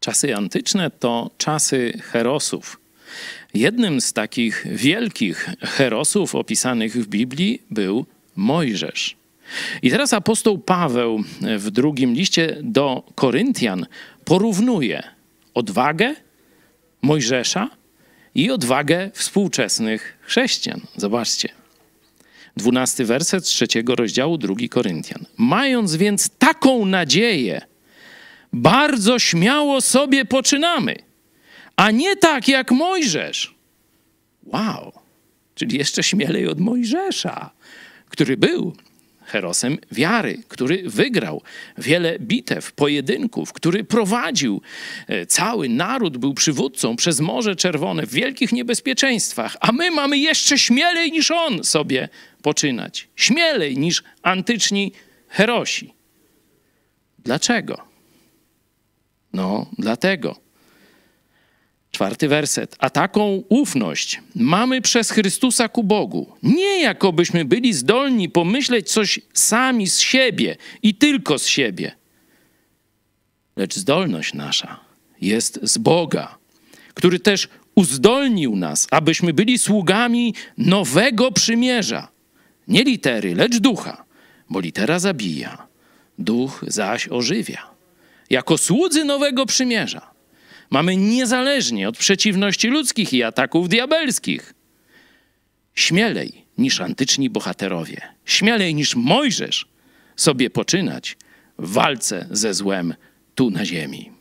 Czasy antyczne to czasy herosów. Jednym z takich wielkich herosów opisanych w Biblii był Mojżesz. I teraz apostoł Paweł w drugim liście do Koryntian porównuje odwagę Mojżesza i odwagę współczesnych chrześcijan. Zobaczcie. 12 werset trzeciego rozdziału drugi Koryntian. Mając więc taką nadzieję, bardzo śmiało sobie poczynamy, a nie tak jak Mojżesz. Wow, czyli jeszcze śmielej od Mojżesza, który był herosem wiary, który wygrał wiele bitew, pojedynków, który prowadził e, cały naród, był przywódcą przez Morze Czerwone w wielkich niebezpieczeństwach, a my mamy jeszcze śmielej niż on sobie poczynać, śmielej niż antyczni herosi. Dlaczego? No, dlatego. Czwarty werset. A taką ufność mamy przez Chrystusa ku Bogu. Nie jakobyśmy byli zdolni pomyśleć coś sami z siebie i tylko z siebie. Lecz zdolność nasza jest z Boga, który też uzdolnił nas, abyśmy byli sługami nowego przymierza. Nie litery, lecz ducha, bo litera zabija, duch zaś ożywia. Jako słudzy nowego przymierza mamy niezależnie od przeciwności ludzkich i ataków diabelskich śmielej niż antyczni bohaterowie, śmielej niż Mojżesz sobie poczynać w walce ze złem tu na ziemi.